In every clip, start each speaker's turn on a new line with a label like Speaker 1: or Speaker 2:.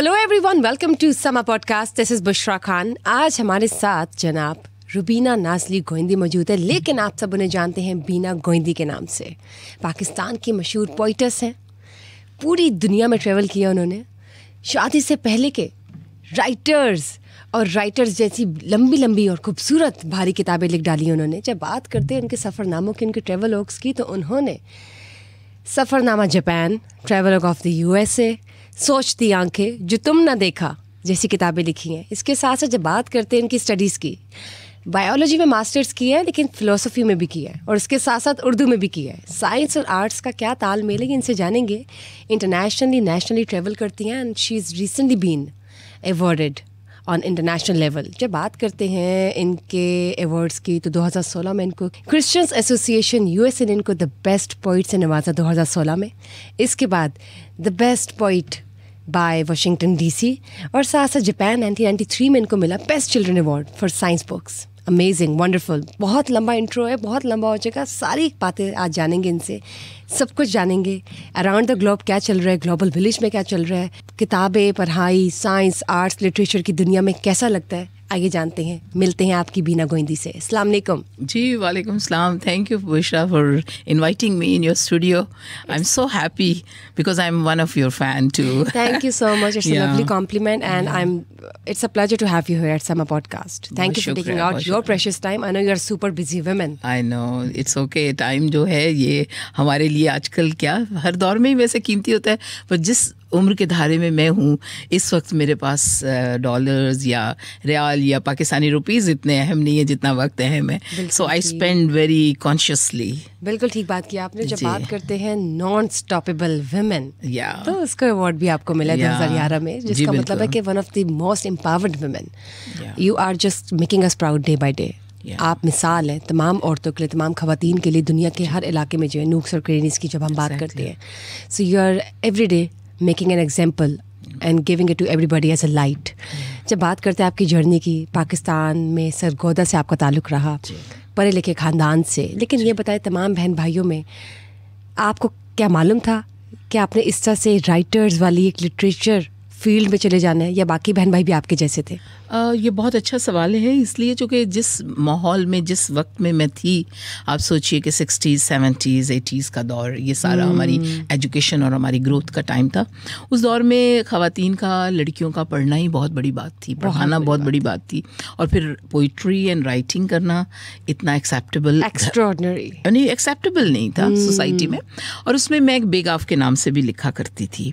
Speaker 1: Hello everyone welcome to Samaa podcast this is Bushra Khan आज हमारे साथ जनाब रुबीना नाजली गोइंदी मौजूद है लेकिन आप सब उन्हें जानते हैं बीना गोइंदी के नाम से पाकिस्तान की मशहूर पोइटस हैं पूरी दुनिया में ट्रेवल किया उन्होंने शादी से पहले के राइटर्स और राइटर्स जैसी लंबी लंबी और खूबसूरत भारी किताबें लिख डाली उन्होंने जब बात करते हैं उनके सफ़रनामों की उनके ट्रेवल ऑक्स की तो उन्होंने Safarnama Japan travel of the USA सोचती आंखें जो तुम ना देखा जैसी किताबें लिखी हैं इसके साथ साथ जब बात करते हैं इनकी स्टडीज़ की बायोलॉजी में मास्टर्स किया है लेकिन फिलोसफी में भी किया है और इसके साथ साथ उर्दू में भी किया है साइंस और आर्ट्स का क्या तालमेल है इनसे जानेंगे इंटरनेशनली नेशनली ट्रेवल करती हैं and she is recently been awarded on international level जब बात करते हैं इनके अवार्ड्स की तो 2016 में इनको क्रिश्चियंस एसोसिएशन यू ने इनको द बेस्ट पोइट से नवाजा 2016 में इसके बाद the best poet by Washington DC और साथ जापान 1993 में इनको मिला best children award for science books amazing wonderful बहुत लंबा इंट्रो है बहुत लंबा हो जाएगा सारी बातें आज जानेंगे इनसे सब कुछ जानेंगे अराउंड द ग्लोब क्या चल रहा है ग्लोबल विलेज में क्या चल रहा है किताबें पढ़ाई साइंस आर्ट्स लिटरेचर की दुनिया में कैसा लगता है आइए जानते हैं मिलते हैं आपकी बीना गोइंदी से
Speaker 2: अस्सलाम वालेकुम जी वालेकुम सलाम thank you Bushra for inviting me in your studio I am so happy because I am one of your fan too thank
Speaker 1: you so much it's a lovely compliment and I am it's a pleasure to have you here at Sama podcast thank you for taking out your
Speaker 2: precious time I know you are super busy women. I know it's okay time जो है ये हमारे लिए आजकल क्या हर दौर में ही वैसे कीमती होता है पर जिस उम्र के धारे में मैं हूँ इस वक्त मेरे पास डॉलर्स या रियाल या पाकिस्तानी रुपीज़ इतने अहम नहीं है जितना वक्त अहम है so I spend very consciously
Speaker 1: बिल्कुल ठीक बात की आपने जब बात करते हैं नॉन स्टॉपेबल वेमेन तो उसका अवार्ड भी आपको मिला दो हज़ार ग्यारह में जिसका मतलब है कि one of the most empowered women you are just making us proud day by day Yeah. आप मिसाल हैं तमाम औरतों के लिए तमाम खातन के लिए दुनिया के हर इलाके में जो है नूक्स और क्रेनिस की जब हम exactly. बात करते हैं so you are every day making an example and giving it to everybody as a light जब बात करते हैं आपकी जर्नी की पाकिस्तान में सरगोदा से आपका ताल्लुक रहा पढ़े लिखे ख़ानदान से लेकिन ये बताए तमाम बहन भाइयों में आपको क्या मालूम था कि आपने इस तरह से राइटर्स वाली एक लिटरेचर फील्ड में चले जाना है या बाकी बहन भाई भी आपके जैसे थे
Speaker 2: आ, ये बहुत अच्छा सवाल है इसलिए चूँकि जिस माहौल में जिस वक्त में मैं थी आप सोचिए कि सिक्सटीज़ सेवेंटीज़ एटीज़ का दौर ये सारा हम्म। हमारी एजुकेशन और हमारी ग्रोथ का टाइम था उस दौर में ख़वान का लड़कियों का पढ़ना ही बहुत बड़ी बात थी पढ़ाना बहुत, बड़ी बात थी और फिर पोइट्री एंड राइटिंग करना इतना एक्सेप्टेबल
Speaker 1: एक्स्ट्रॉडनरी
Speaker 2: यानी एक्सेप्टेबल नहीं था सोसाइटी हम्म। में और उसमें मैं एक बेगाफ के नाम से भी लिखा करती थी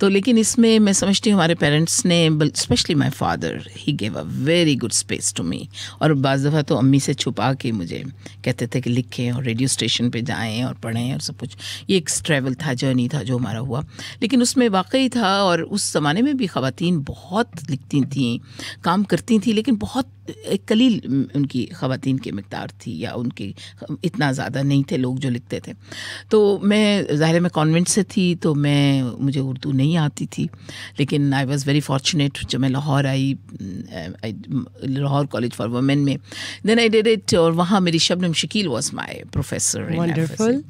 Speaker 2: तो लेकिन इसमें मैं समझती हूँ हमारे पेरेंट्स ने specially my father he gave a very good space to me और बज़ दफ़ा तो अम्मी से छुपा के मुझे कहते थे कि लिखें और रेडियो स्टेशन पे जाएं और पढ़ें और सब कुछ ये एक ट्रैवल था जर्नी था जो हमारा हुआ लेकिन उसमें वाकई था और उस ज़माने में भी ख़वान बहुत लिखती थी काम करती थी लेकिन बहुत एक कलील उनकी ख़वान की मकदार थी या उनके इतना ज़्यादा नहीं थे लोग जो लिखते थे तो मैं ज़ाहिर में कॉन्वेंट से थी तो मैं मुझे उर्दू नहीं आती थी लेकिन आई वॉज़ वेरी फॉर्चुनेट जब मैं लाहौर आई लाहौर कॉलेज फॉर वुमेन में देन आई डिड इट और वहाँ मेरी Shabnam Shakeel was my professor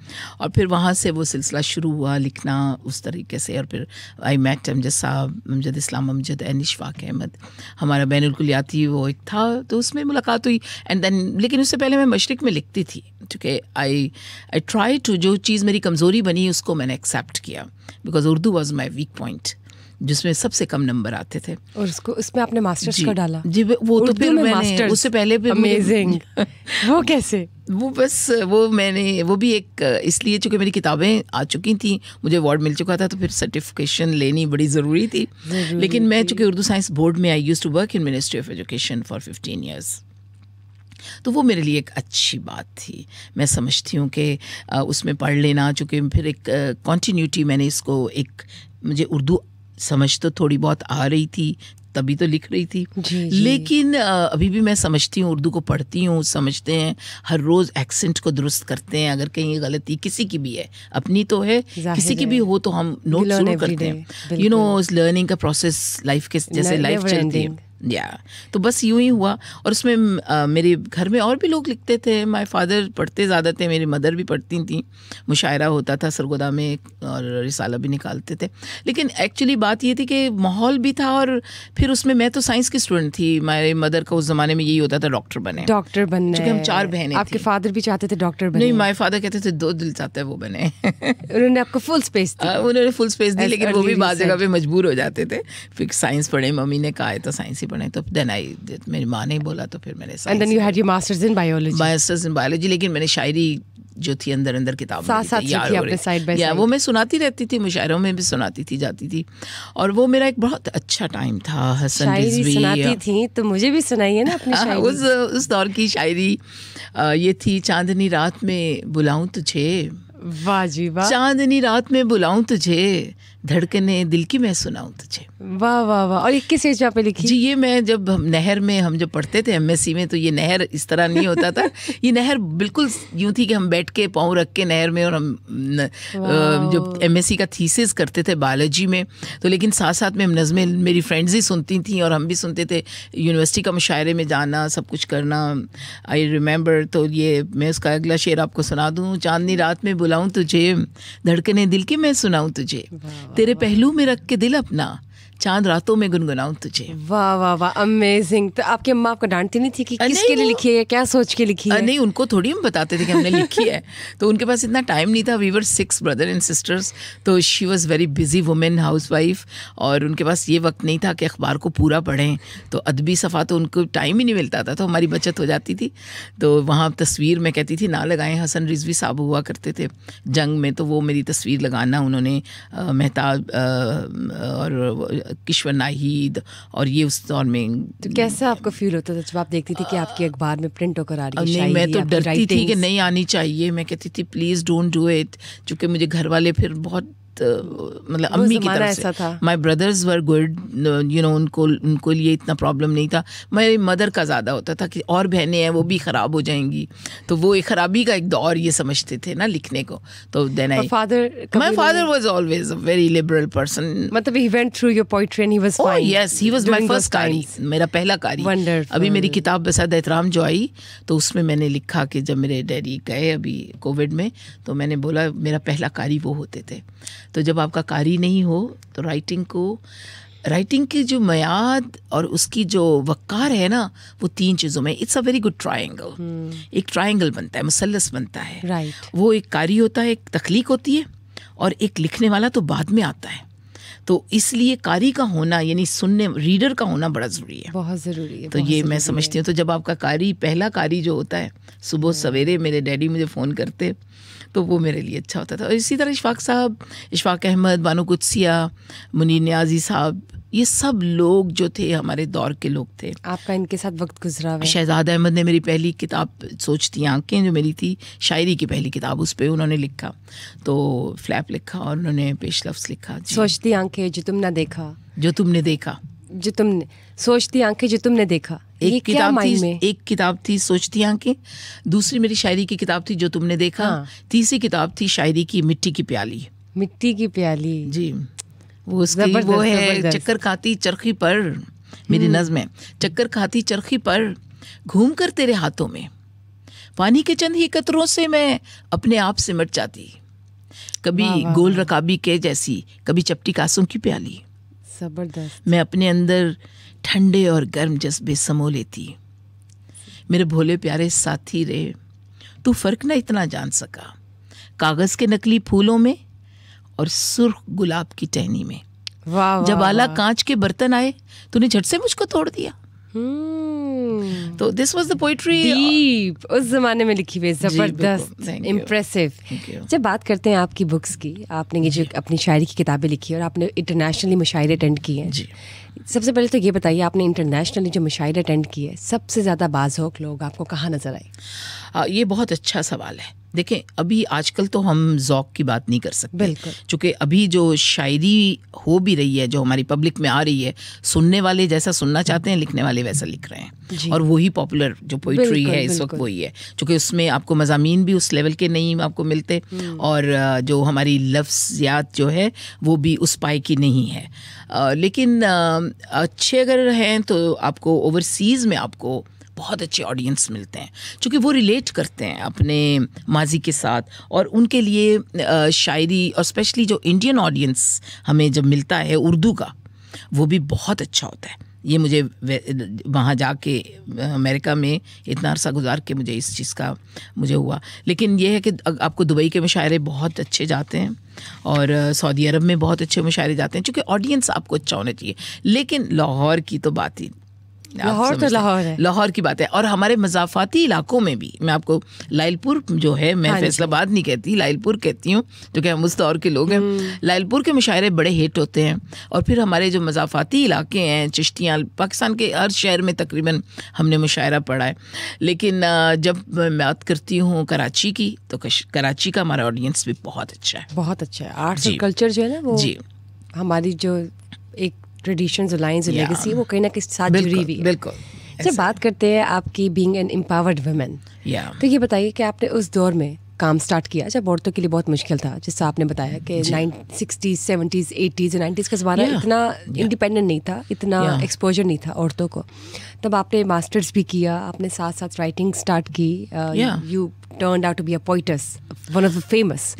Speaker 2: और फिर वहाँ से वो सिलसिला शुरू हुआ लिखना उस तरीके से और फिर आई मैट अमजद साहब अमजद इस्लाम अमजद निशफाक अहमद हमारा बैनकुलियाती वो एक था तो उसमें मुलाकात हुई एंड देन लेकिन उससे पहले मैं मशरक़ में लिखती थी क्योंकि आई आई ट्राई टू जो चीज़ मेरी कमज़ोरी बनी उसको मैंने एक्सेप्ट किया because Urdu was my weak point जिसमें सबसे कम नंबर आते थे
Speaker 1: और उसको उसमें आपने मास्टर्स का डाला जी वो तो फिर मैंने उससे पहले भी अमेजिंग
Speaker 2: वो कैसे वो बस वो मैंने वो भी एक इसलिए चूंकि मेरी किताबें आ चुकी थी मुझे अवार्ड मिल चुका था तो फिर सर्टिफिकेशन लेनी बड़ी ज़रूरी थी जरूरी लेकिन मैं चूंकि उर्दू साइंस बोर्ड में I used to work in ministry of education for fifteen years तो वो मेरे लिए एक अच्छी बात थी मैं समझती हूँ कि उसमें पढ़ लेना चूँकि फिर एक कॉन्टीन्यूटी मैंने इसको एक मुझे उर्दू समझ तो थोड़ी बहुत आ रही थी तभी तो लिख रही थी जी, जी. लेकिन अभी भी मैं समझती हूँ उर्दू को पढ़ती हूँ समझते हैं हर रोज़ एक्सेंट को दुरुस्त करते हैं अगर कहीं गलती किसी की भी है अपनी तो है किसी की भी हो तो हम नोट जरूर करते हैं यू नो लर्निंग का प्रोसेस लाइफ के जैसे लाइफ चलती है या तो बस यूं ही हुआ और उसमें आ, मेरे घर में और भी लोग लिखते थे माय फादर पढ़ते ज़्यादा थे मेरी मदर भी पढ़ती थी मुशायरा होता था सरगोदा में और रिसाला भी निकालते थे लेकिन एक्चुअली बात ये थी कि माहौल भी था और फिर उसमें मैं तो साइंस की स्टूडेंट थी मेरे मदर का उस ज़माने में यही होता था डॉक्टर बने डॉक्टर
Speaker 1: बने क्योंकि हम चार
Speaker 2: बहने आपके फादर भी चाहते थे डॉक्टर बने नहीं माय फादर कहते थे दो दिल चाहता है वो बने उन्होंने आपको फुल स्पेस हाँ, उन्होंने फुल स्पेस दी लेकिन वो भी बाद जगह पर मजबूर हो जाते थे फिर साइंस पढ़े मम्मी ने कहा है तो साइंस सी बनाई तो देन आई मेरी माँ ने बोला तो फिर मैंने and then you had your masters in biology masters in biology लेकिन मैंने शायरी जो थी अंदर अंदर किताब साथ साथ सीखी अपने साइड बाय वो मैं सुनाती रहती थी मुशायरों में भी सुनाती थी जाती थी और वो मेरा एक बहुत अच्छा टाइम था हसन शायरी सुनाती
Speaker 1: थी तो मुझे भी सुनाइए ना अपनी हाँ, शायरी उस
Speaker 2: उस दौर की शायरी ये थी चांदनी रात में बुलाऊं तुझे वाह जी वाह चांदनी रात में बुलाऊं तुझे धड़कने दिल की मैं सुनाऊं तुझे वाह वाह वाह और ये किस एज पे लिखी जी ये मैं जब नहर में हम जब पढ़ते थे एम में तो ये नहर इस तरह नहीं होता था ये नहर बिल्कुल यूं थी कि हम बैठ के पाँव रख के नहर में और हम जब एम का थीसिस करते थे बायोलॉजी में तो लेकिन साथ साथ में हम नज़में मेरी फ्रेंड्स ही सुनती थी और हम भी सुनते थे यूनिवर्सिटी का मुशायरे में जाना सब कुछ करना आई रिमेंबर तो ये मैं उसका अगला शेर आपको सुना दूँ चांदनी रात में बुलाऊँ तुझे धड़कने दिल की मैं सुनाऊँ तुझे तेरे पहलू में रख के दिल अपना चांद रातों में गुनगुनाऊं तुझे
Speaker 1: वाह वाह वाह अमेजिंग तो आपकी अम्मा आपको डांटती नहीं थी कि किसके लिए लिखी है क्या सोच के
Speaker 2: लिखी है नहीं उनको थोड़ी हम बताते थे कि हमने लिखी है तो उनके पास इतना टाइम नहीं था we were six brother and sisters तो she was very busy women housewife और उनके पास ये वक्त नहीं था कि अखबार को पूरा पढ़ें तो अदबी सफ़ा तो उनको टाइम ही नहीं मिलता था तो हमारी बचत हो जाती थी तो वहाँ तस्वीर में कहती थी ना लगाएं हसन रिजवी साहब हुआ करते थे जंग में तो वो मेरी तस्वीर लगाना उन्होंने मेहताब और किश्वर नाहिद और ये उस दौर में तो
Speaker 1: कैसा आपको फील होता था जब आप देखती थी कि आपके अखबार में प्रिंट होकर आ रही है नहीं मैं तो डरती थी कि
Speaker 2: नहीं आनी चाहिए मैं कहती थी प्लीज़ डोंट डू इट चूँकि मुझे घर वाले फिर बहुत मतलब अम्मी की तरफ से my brothers were good you know उनको उनको लिए इतना प्रॉब्लम नहीं था मेरी मदर का ज़्यादा होता था कि और बहनें हैं वो भी ख़राब हो जाएंगी तो वो एक खराबी का एक दौर ये समझते थे ना लिखने को तो then I father my father was always a very liberal person मतलब he went through your poetry yes he first कारी मेरा पहला कारी अभी मेरी किताब बसाद एहतराम जो आई तो उसमें मैंने लिखा कि जब मेरे डैडी गए अभी कोविड में तो मैंने बोला मेरा पहला कारी वो होते थे तो जब आपका कार्य नहीं हो तो राइटिंग को राइटिंग की जो मैद और उसकी जो वक़ार है ना वो तीन चीज़ों में it's a very good triangle एक ट्राइंगल बनता है मुसलस बनता है right. वो एक कारी होता है एक तख्लीक होती है और एक लिखने वाला तो बाद में आता है तो इसलिए कारी का होना यानी सुनने रीडर का होना बड़ा ज़रूरी है
Speaker 1: बहुत ज़रूरी है तो ये मैं समझती हूँ
Speaker 2: तो जब आपका कारी पहला कारी जो होता है सुबह हम्म। सवेरे मेरे डैडी मुझे फ़ोन करते तो वो मेरे लिए अच्छा होता था और इसी तरह इशफाक साहब इशफाक अहमद बानो कुदसिया मुनीर न्याजी साहब ये सब लोग जो थे हमारे दौर के लोग थे आपका इनके साथ वक्त गुजरा हुआ शहजाद अहमद ने मेरी पहली किताब सोचती आंखें जो मेरी थी शायरी की पहली किताब उस पर उन्होंने लिखा तो फ्लैप लिखा और उन्होंने पेश लफ्स लिखा
Speaker 1: सोचती आंखें जो तुम ना देखा
Speaker 2: जो तुमने देखा
Speaker 1: जो तुमने सोचती आंखें जो तुमने देखा एक किताब थी
Speaker 2: एक किताब थी सोचती की दूसरी मेरी शायरी की किताब थी जो तुमने देखा हाँ। तीसरी किताब थी शायरी की मिट्टी की प्याली मिट्टी की प्याली जी वो उसकी वो है चक्कर खाती चरखी पर मेरी नज्म हम्म। है चक्कर खाती चरखी पर घूम कर तेरे हाथों में पानी के चंद ही कतरों से मैं अपने आप से मट जाती कभी गोल रकाबी के जैसी कभी चपटी कासों की प्याली जबरदस्त मैं अपने अंदर ठंडे और गर्म जज्बे समो लेती मेरे भोले प्यारे साथी रे तू फर्क ना इतना जान सका कागज़ के नकली फूलों में और सुर्ख गुलाब की टहनी में वाह जब आला कांच के बर्तन आए तूने झट से मुझको तोड़ दिया हम्म। तो this was the poetry deep
Speaker 1: उस जमाने में लिखी हुई जबरदस्त इम्प्रेसिव जब बात करते हैं आपकी बुक्स की आपने ये जो अपनी शायरी की किताबें लिखी और आपने इंटरनेशनली मुशायरे अटेंड किए हैं सबसे पहले तो ये बताइए आपने इंटरनेशनली जो मुशायरे अटेंड किए सबसे ज़्यादा बाजोक लोग आपको कहाँ नज़र आए
Speaker 2: ये बहुत अच्छा सवाल है देखें अभी आजकल तो हम जौक की बात नहीं कर सकते बिल्कुल चूँकि अभी जो शायरी हो भी रही है जो हमारी पब्लिक में आ रही है सुनने वाले जैसा सुनना चाहते हैं लिखने वाले वैसा लिख रहे हैं और वही पॉपुलर जो पोइट्री है इस वक्त वही है चूँकि उसमें आपको मजामी भी उस लेवल के नहीं आपको मिलते हम्म। और जो हमारी लफ्जियात जो है वो भी उस पाए की नहीं है लेकिन अच्छे अगर हैं तो आपको ओवरसीज़ में आपको बहुत अच्छे ऑडियंस मिलते हैं क्योंकि वो रिलेट करते हैं अपने माजी के साथ और उनके लिए शायरी और स्पेशली जो इंडियन ऑडियंस हमें जब मिलता है उर्दू का वो भी बहुत अच्छा होता है ये मुझे वहाँ जा के अमेरिका में इतना अरसा गुजार के मुझे इस चीज़ का मुझे हुआ लेकिन ये है कि आपको दुबई के मुशायरे बहुत अच्छे जाते हैं और सऊदी अरब में बहुत अच्छे मुशायरे जाते हैं क्योंकि ऑडियंस आपको अच्छा होना चाहिए लेकिन लाहौर की तो बात ही लाहौर तो लाहौर है लाहौर की बात है और हमारे मजाफाती इलाकों में भी मैं आपको लाइलपुर जो है मैं हाँ फैसलाबाद नहीं कहती लाइलपुर कहती हूँ जो कि हम उस दौर के लोग हैं हम्म। लाइलपुर के मुशायरे बड़े हिट होते हैं और फिर हमारे जो मजाफाती इलाके हैं चिश्तियाँ पाकिस्तान के हर शहर में तकरीबन हमने मुशायरा पढ़ा है लेकिन जब मैं बात करती हूँ कराची की तो कराची का हमारा ऑडियंस भी बहुत अच्छा है बहुत अच्छा है
Speaker 1: आर्ट्स कल्चर जो है ना वो जी हमारी जो एक ट्रेडिशंस लाइन्स लेगेसी वो कहीं ना कहीं साथ जुड़ी हुई है बिल्कुल जब अच्छा, बात करते हैं आपकी बीइंग एन एम्पावर्ड वुमेन तो ये बताइए कि आपने उस दौर में काम स्टार्ट किया जब अच्छा, औरतों के लिए बहुत मुश्किल था जिससे आपने बताया कि सिक्सटीज सेवेंटीज एटीज नाइन्टीज़ का ज़माना इतना इंडिपेंडेंट नहीं था इतना एक्सपोजर नहीं था औरतों को तब आपने मास्टर्स भी किया आपने साथ साथ राइटिंग स्टार्ट की you turn out to be a poetess one of the famous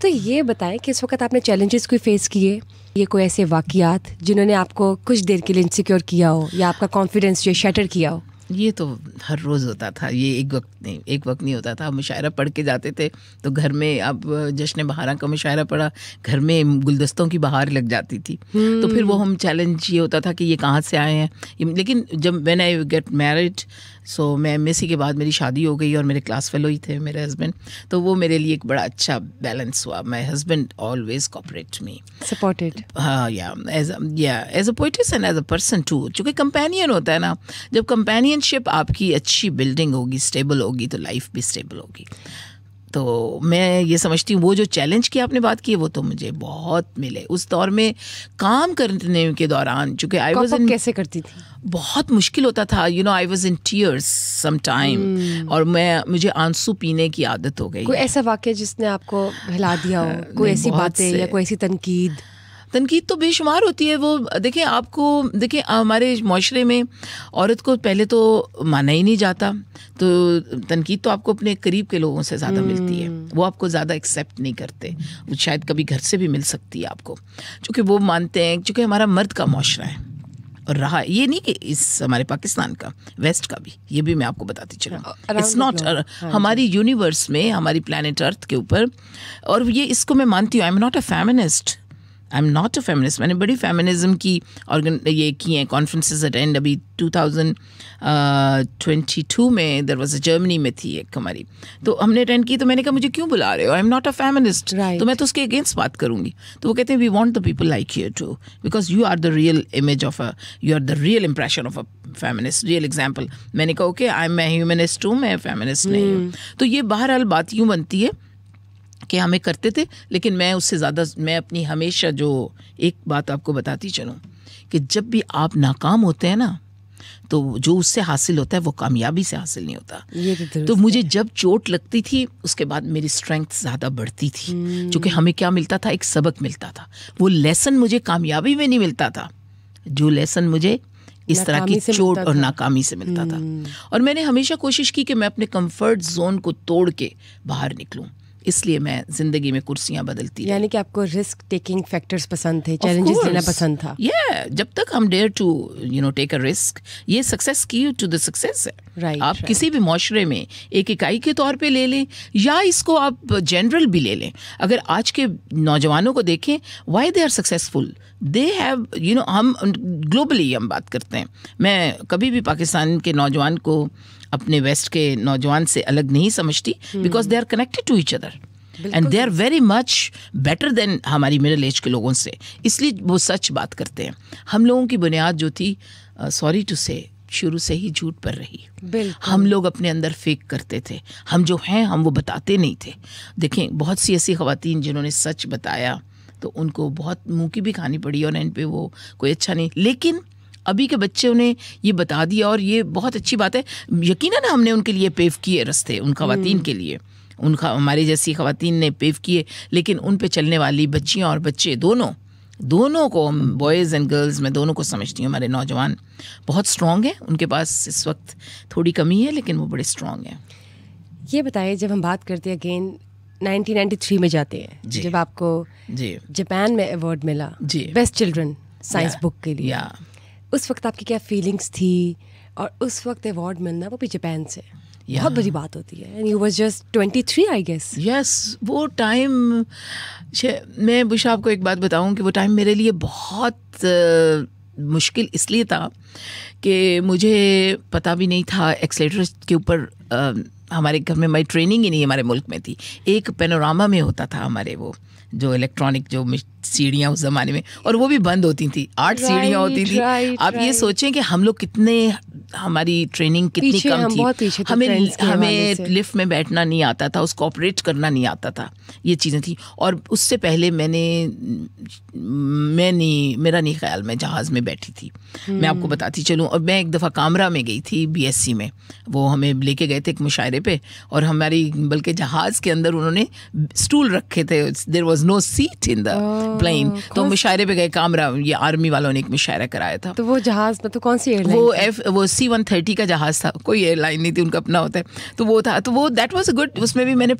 Speaker 1: तो ये बताएं कि इस वक्त आपने चैलेंजेस कोई फेस किए ये कोई ऐसे वाकियात जिन्होंने आपको कुछ देर के लिए इनसिक्योर किया हो या आपका कॉन्फिडेंस जो शटर किया हो
Speaker 2: ये तो हर रोज़ होता था ये एक वक्त नहीं एक वक्त नहीं होता था हम मुशायरा पढ़ के जाते थे तो घर में अब जश्न बहारा का मुशायरा पढ़ा घर में गुलदस्तों की बहार लग जाती थी तो फिर वो हम्म। हम चैलेंज ये होता था कि ये कहाँ से आए हैं लेकिन जब मैंने आई गेट मैरिड सो मैं एम के बाद मेरी शादी हो गई और मेरे क्लास फेलो ही थे मेरे हस्बैंड तो वो मेरे लिए एक बड़ा अच्छा बैलेंस हुआ my husband always cooperate me supported हाँ या as as a poetess and as a person to चूँकि कंपेनियन होता है ना जब कंपेनियन रिलेशनशिप आपकी अच्छी बिल्डिंग होगी स्टेबल होगी तो लाइफ भी स्टेबल होगी तो मैं ये समझती हूँ वो जो चैलेंज की आपने बात की वो तो मुझे बहुत मिले उस दौर में काम करने के दौरान चूँकि आई वॉज इन कैसे करती थी बहुत मुश्किल होता था you know I was in tears some time और मैं मुझे आंसू पीने की आदत हो गई कोई
Speaker 1: ऐसा वाक्य जिसने आपको हिला दिया हो कोई ऐसी बातें या
Speaker 2: कोई ऐसी तनकीद तनकीद तो बेशुमार होती है वो देखें आपको देखें हमारे माशरे में औरत को पहले तो माना ही नहीं जाता तो तनकीद तो आपको अपने करीब के लोगों से ज़्यादा मिलती है हम्म। वो आपको ज़्यादा एक्सेप्ट नहीं करते वो शायद कभी घर से भी मिल सकती है आपको चूँकि वो मानते हैं चूँकि हमारा मर्द का माशरा है और रहा ये नहीं कि इस हमारे पाकिस्तान का वेस्ट का भी ये भी मैं आपको बताती चला इट्स नॉट हमारी यूनिवर्स में हमारी प्लानट अर्थ के ऊपर और ये इसको मैं मानती हूँ I am not a feminist I am not a feminist मैंने बड़ी फेमिनिज्म की ऑर्गन ये की हैं कॉन्फ्रेंसेस अटेंड अभी टू uh, में दर वॉज जर्मनी में थी एक हमारी तो हमने अटेंड की तो मैंने कहा मुझे क्यों बुला रहे हो I am not a feminist तो मैं तो उसके अगेंस्ट बात करूँगी तो वो कहते हैं we want the people like your too because you are the real image of a you are the real impression of a feminist real example मैंने कहा ओके आई मैं ह्यूमनिस्ट हूँ मैं फेमिनिस्ट नहीं हूँ hmm. तो ये बहरहाल बात यूँ बनती है कि हमें हाँ, करते थे लेकिन मैं उससे ज़्यादा मैं अपनी हमेशा जो एक बात आपको बताती चलूँ कि जब भी आप नाकाम होते हैं ना तो जो उससे हासिल होता है वो कामयाबी से हासिल नहीं होता ये तो, तो मुझे जब चोट लगती थी उसके बाद मेरी स्ट्रेंथ ज़्यादा बढ़ती थी हम्म। क्योंकि हमें क्या मिलता था एक सबक मिलता था वो लेसन मुझे कामयाबी में नहीं मिलता था जो लेसन मुझे इस तरह की चोट और नाकामी से मिलता था हम्म। और मैंने हमेशा कोशिश की कि मैं अपने कंफर्ट जोन को तोड़ के बाहर निकलूँ इसलिए मैं जिंदगी में कुर्सियां बदलती यानी कि आपको रिस्क टेकिंग फैक्टर्स पसंद थे चैलेंजेस लेना पसंद था ये yeah, जब तक हम dare to you know take a risk ये सक्सेस की टू द सक्सेस है
Speaker 1: right, आप right. किसी
Speaker 2: भी माशरे में एक इकाई के तौर पे ले लें या इसको आप जनरल भी ले लें अगर आज के नौजवानों को देखें why they are successful they have you know हम ग्लोबली हम बात करते हैं मैं कभी भी पाकिस्तान के नौजवान को अपने वेस्ट के नौजवान से अलग नहीं समझती because they are connected to each other and they are very much better than हमारी मिडल एज के लोगों से इसलिए वो सच बात करते हैं हम लोगों की बुनियाद जो थी सॉरी टू से शुरू से ही झूठ पर रही हम लोग अपने अंदर फेक करते थे हम जो हैं हम वो बताते नहीं थे देखें बहुत सी ऐसी खुवान जिन्होंने सच बताया तो उनको बहुत मुँह की भी खानी पड़ी और एंड पे वो कोई अच्छा नहीं लेकिन अभी के बच्चे उन्हें ये बता दिया और ये बहुत अच्छी बात है यकीन ना हमने उनके लिए पेव किए रस्ते उन खातन हम्म। के लिए उन हमारे जैसी खातन ने पेव किए लेकिन उन पर चलने वाली बच्चियाँ और बच्चे दोनों दोनों को बॉयज़ एंड गर्ल्स में दोनों को समझती हूँ हमारे नौजवान बहुत स्ट्रांग हैं उनके पास इस वक्त थोड़ी कमी है लेकिन वो बड़े स्ट्रांग हैं
Speaker 1: ये बताइए जब हम बात करते हैं अगेन 1993 में जाते हैं जब आपको जी जापान में अवार्ड मिला जी बेस्ट चिल्ड्रन साइंस बुक के लिए उस वक्त आपकी क्या फीलिंग्स थी और उस वक्त अवार्ड मिलना वो भी जापान से yeah.
Speaker 2: बहुत बड़ी बात होती है and you was just twenty three I guess yes वो टाइम मैं बुश आपको एक बात बताऊं कि वो टाइम मेरे लिए बहुत uh, मुश्किल इसलिए था कि मुझे पता भी नहीं था एक्सलेटर के ऊपर uh, हमारे घर में मई ट्रेनिंग ही नहीं हमारे मुल्क में थी एक पेनोरामा में होता था हमारे वो जो इलेक्ट्रॉनिक जो सीढ़ियाँ उस ज़माने में और वो भी बंद होती थी आठ सीढ़ियाँ होती थी आप ये सोचें कि हम लोग कितने हमारी ट्रेनिंग कितनी कम हम थी तो हमें हमें लिफ्ट में बैठना नहीं आता था उसको ऑपरेट करना नहीं आता था ये चीज़ें थी और उससे पहले मैंने मैं नहीं मेरा नहीं ख्याल मैं जहाज़ में बैठी थी मैं आपको हम्म। बताती चलूँ और मैं एक दफ़ा कामरा में गई थी बीएससी में वो हमें लेके गए थे एक मुशायरे पे और हमारी बल्कि जहाज़ के अंदर उन्होंने स्टूल रखे थे there was no seat in the plane तो मुशायरे पे गए कामरा ये आर्मी वालों ने एक मुशायरा कराया था
Speaker 1: तो वो जहाज़ मतलब तो कौन सी वो
Speaker 2: एफ वो सी वन थर्टी का जहाज़ था कोई एयरलाइन नहीं थी उनका अपना होता है तो वो था तो वो दैट वॉज अ गुड उसमें भी मैंने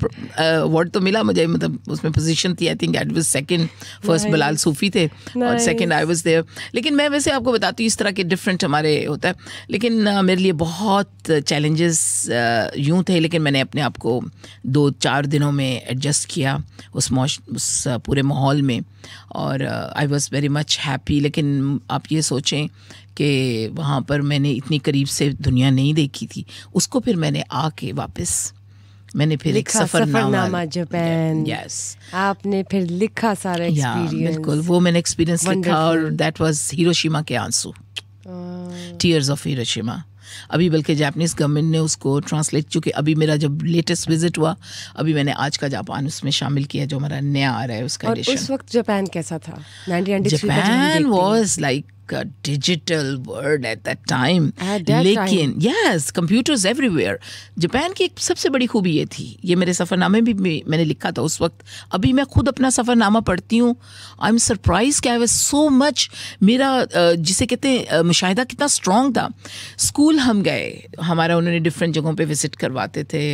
Speaker 2: अवार्ड तो मिला मुझे मतलब उसमें पोजिशन थी I think it was second first Bilal Sufi थे और सेकेंड आई वॉज देयर लेकिन मैं वैसे आपको बताती हूँ इस तरह के डिफरेंट हमारे होता है लेकिन मेरे लिए बहुत चैलेंजेस यूँ थे लेकिन मैंने अपने आप को दो चार दिनों में एडजस्ट किया उस उस पूरे माहौल में और I was very much happy लेकिन आप ये सोचें कि वहाँ पर मैंने इतनी करीब से दुनिया नहीं देखी थी उसको फिर मैंने आके वापस मैंने फिर एक सफरनामा
Speaker 1: जापान यस आपने फिर लिखा सारे
Speaker 2: एक्सपीरियंस बिल्कुल वो मैंने एक्सपीरियंस लिखा और दैट वाज हिरोशिमा के आंसू टीयर्स ऑफ हिरोशिमा अभी बल्कि जापानीज गवर्नमेंट ने उसको ट्रांसलेट चूँकि अभी मेरा जब लेटेस्ट विजिट हुआ अभी मैंने आज का जापान उसमें शामिल किया जो हमारा नया आ रहा है उसका और उस
Speaker 1: वक्त जापान कैसा था जापान वाज
Speaker 2: लाइक का digital world at that time लेकिन यस कंप्यूटर्स एवरीवेयर जापान की एक सबसे बड़ी खूबी ये थी ये मेरे सफ़रनामे भी मैंने लिखा था उस वक्त अभी मैं खुद अपना सफ़रनामा पढ़ती हूँ I am surprise I way so much मेरा जिसे कहते हैं मुशाहिदा कितना स्ट्रॉन्ग था स्कूल हम गए हमारा उन्होंने डिफरेंट जगहों पर विज़िट करवाते थे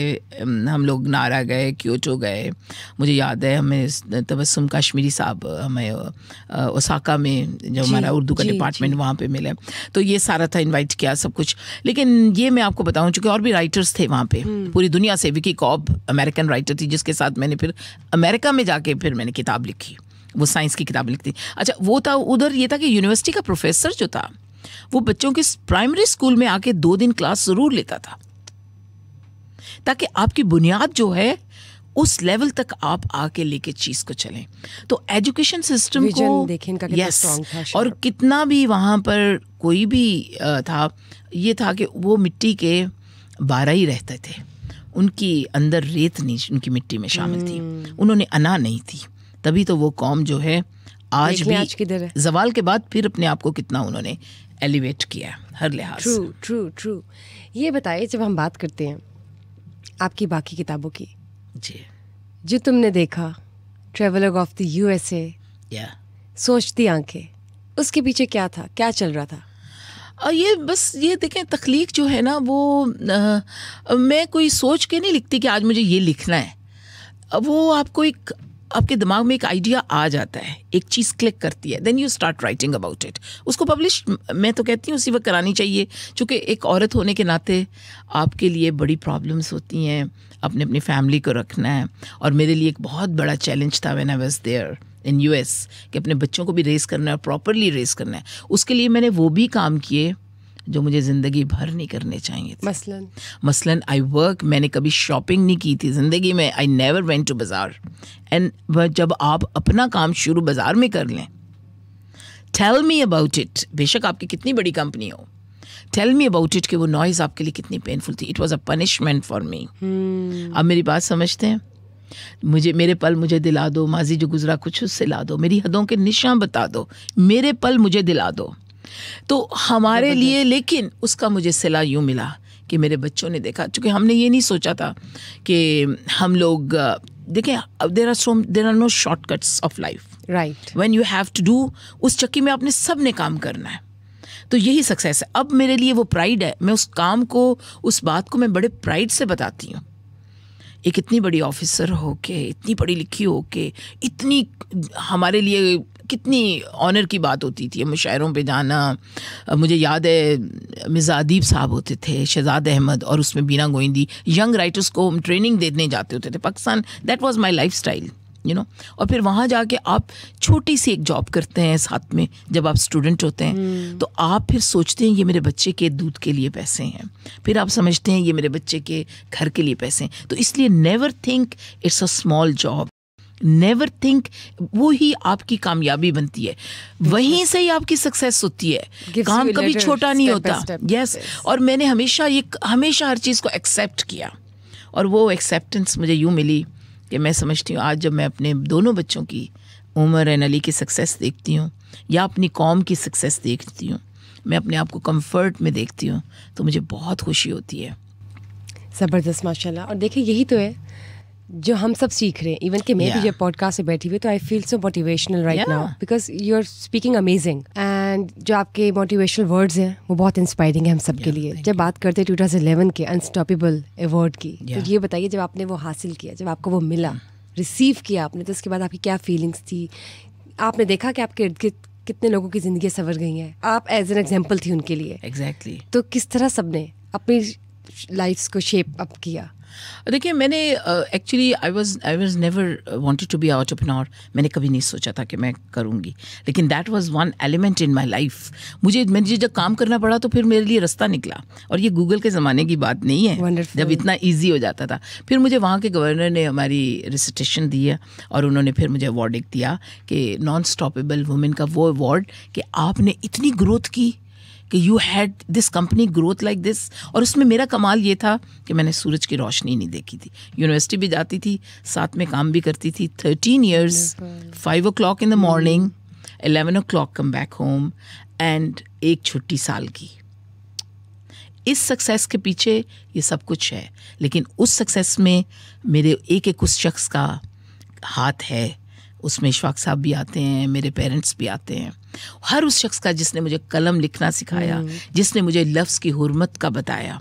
Speaker 2: हम लोग नारा गए क्योटो गए मुझे याद है हमें तबस्सुम कश्मीरी साहब हमें ओसाका में जो हमारा उर्दू का डिपार्ट डिपार्टमेंट वहाँ पे मिले तो ये सारा था इनवाइट किया सब कुछ लेकिन ये मैं आपको बताऊँ चूँकि और भी राइटर्स थे वहाँ पे हम्म। पूरी दुनिया से विकी कॉब अमेरिकन राइटर थी जिसके साथ मैंने फिर अमेरिका में जाके फिर मैंने किताब लिखी वो साइंस की किताब लिखती अच्छा वो था उधर ये था कि यूनिवर्सिटी का प्रोफेसर जो था वो बच्चों के प्राइमरी स्कूल में आके दो दिन क्लास जरूर लेता था ताकि आपकी बुनियाद जो है उस लेवल तक आप आके लेके चीज को चलें तो एजुकेशन सिस्टम को देखें इनका यस yes, और कितना भी वहाँ पर कोई भी था ये था कि वो मिट्टी के बारह ही रहते थे उनकी अंदर रेत नहीं उनकी मिट्टी में शामिल थी हम्म। उन्होंने अना नहीं थी तभी तो वो कौम जो है आज भी आज जवाल के बाद फिर अपने आप को कितना उन्होंने एलिवेट किया है हर लिहाज ट्रू
Speaker 1: ट्रू ट्रू ये बताइए जब हम बात करते हैं आपकी बाकी किताबों की जी जो तुमने देखा traveller of the U S
Speaker 2: A सोचती आंखें उसके पीछे क्या था क्या चल रहा था और ये बस ये देखें तख्लीक जो है ना वो आ, मैं कोई सोच के नहीं लिखती कि आज मुझे ये लिखना है वो आपको एक आपके दिमाग में एक आइडिया आ जाता है एक चीज़ क्लिक करती है then you start writing about it उसको पब्लिश मैं तो कहती हूँ उसी वक्त करानी चाहिए क्योंकि एक औरत होने के नाते आपके लिए बड़ी प्रॉब्लम्स होती हैं अपने अपनी फैमिली को रखना है और मेरे लिए एक बहुत बड़ा चैलेंज था when I was there in U S कि अपने बच्चों को भी रेस करना है और प्रॉपरली रेस करना है उसके लिए मैंने वो भी काम किए जो मुझे ज़िंदगी भर नहीं करने चाहिए थे मसलन मसलन आई वर्क मैंने कभी शॉपिंग नहीं की थी ज़िंदगी में आई नेवर वेंट टू बाज़ार एंड जब आप अपना काम शुरू बाज़ार में कर लें टेल मी अबाउट इट बेशक आपकी कितनी बड़ी कंपनी हो टेल मी अबाउट इट कि वो नॉइज़ आपके लिए कितनी पेनफुल थी it was a punishment for me आप मेरी बात समझते हैं मुझे मेरे पल मुझे दिला दो माजी जो गुजरा कुछ उससे ला दो मेरी हदों के निशान बता दो मेरे पल मुझे दिला दो तो हमारे लिए लेकिन उसका मुझे सिला यूँ मिला कि मेरे बच्चों ने देखा चूँकि हमने ये नहीं सोचा था कि हम लोग देखें there are so there are no shortcuts cuts of life right when you have to do उस चक्की में आपने सब ने काम करना है तो यही सक्सेस है अब मेरे लिए वो प्राइड है मैं उस काम को उस बात को मैं बड़े प्राइड से बताती हूँ एक इतनी बड़ी ऑफिसर हो के इतनी पढ़ी लिखी हो के इतनी हमारे लिए कितनी ऑनर की बात होती थी मुशायरों पे जाना मुझे याद है अदीब साहब होते थे शहजाद अहमद और उसमें बीना गोइंदी यंग राइटर्स को हम ट्रेनिंग देने जाते होते थे Pakistan that was my lifestyle you you know know? और फिर वहाँ जाके आप छोटी सी एक जॉब करते हैं साथ में जब आप स्टूडेंट होते हैं hmm. तो आप फिर सोचते हैं ये मेरे बच्चे के दूध के लिए पैसे हैं फिर आप समझते हैं ये मेरे बच्चे के घर के लिए पैसे हैं तो इसलिए never think it's a small job never think वो ही आपकी कामयाबी बनती है वहीं से ही आपकी सक्सेस होती है काम कभी छोटा नहीं होता यस और मैंने हमेशा ये हमेशा हर चीज़ को एक्सेप्ट किया और वो एक्सेप्टेंस मुझे यूँ मिली कि मैं समझती हूँ आज जब मैं अपने दोनों बच्चों की उमर एन अली की सक्सेस देखती हूँ या अपनी कॉम की सक्सेस देखती हूँ मैं अपने आप को कम्फर्ट में देखती हूँ तो मुझे बहुत खुशी होती है ज़बरदस्त माशाल्लाह और
Speaker 1: देखिए यही तो है जो हम सब सीख रहे हैं इवन कि मैं भी जब
Speaker 2: पॉडकास्ट से बैठी हुई तो I feel so
Speaker 1: motivational right now because you are speaking amazing and जो आपके मोटिवेशनल वर्ड्स हैं वो बहुत इंस्पायरिंग है हम सब yeah, के लिए जब बात करते हैं टू थाउजेंड इलेवन के अनस्टॉपेबल अवार्ड की तो yeah. तो ये बताइए जब आपने वो हासिल किया जब आपको वो मिला रिसीव hmm. किया आपने तो उसके बाद आपकी क्या फीलिंग्स थी आपने देखा कि आपके इर्द गिर्द कितने लोगों की जिंदगी सवर गई हैं आप एज एन एग्जाम्पल थी उनके लिए
Speaker 2: एग्जैक्टली exactly.
Speaker 1: तो किस तरह सबने अपनी लाइफ को शेप अप किया
Speaker 2: देखिए मैंने actually I was I was never wanted to be entrepreneur मैंने कभी नहीं सोचा था कि मैं करूँगी लेकिन that was one element in my life मुझे मुझे जब काम करना पड़ा तो फिर मेरे लिए रास्ता निकला और ये गूगल के ज़माने की बात नहीं है Wonderful. जब इतना ईजी हो जाता था फिर मुझे वहाँ के गवर्नर ने हमारी रिसिटेशन दी है और उन्होंने फिर मुझे अवार्ड एक दिया कि नॉन स्टॉपेबल वुमेन का वो अवार्ड कि आपने इतनी ग्रोथ की कि you had this company growth like this और उसमें मेरा कमाल ये था कि मैंने सूरज की रोशनी नहीं देखी थी यूनिवर्सिटी भी जाती थी साथ में काम भी करती थी thirteen years five o'clock in the morning eleven o'clock come back home and एक छुट्टी साल की इस सक्सेस के पीछे ये सब कुछ है लेकिन उस सक्सेस में मेरे एक एक उस शख्स का हाथ है उसमें इशफाक साहब भी आते हैं मेरे पेरेंट्स भी आते हैं हर उस शख्स का जिसने मुझे कलम लिखना सिखाया हम्म। जिसने मुझे लफ्ज़ की हरमत का बताया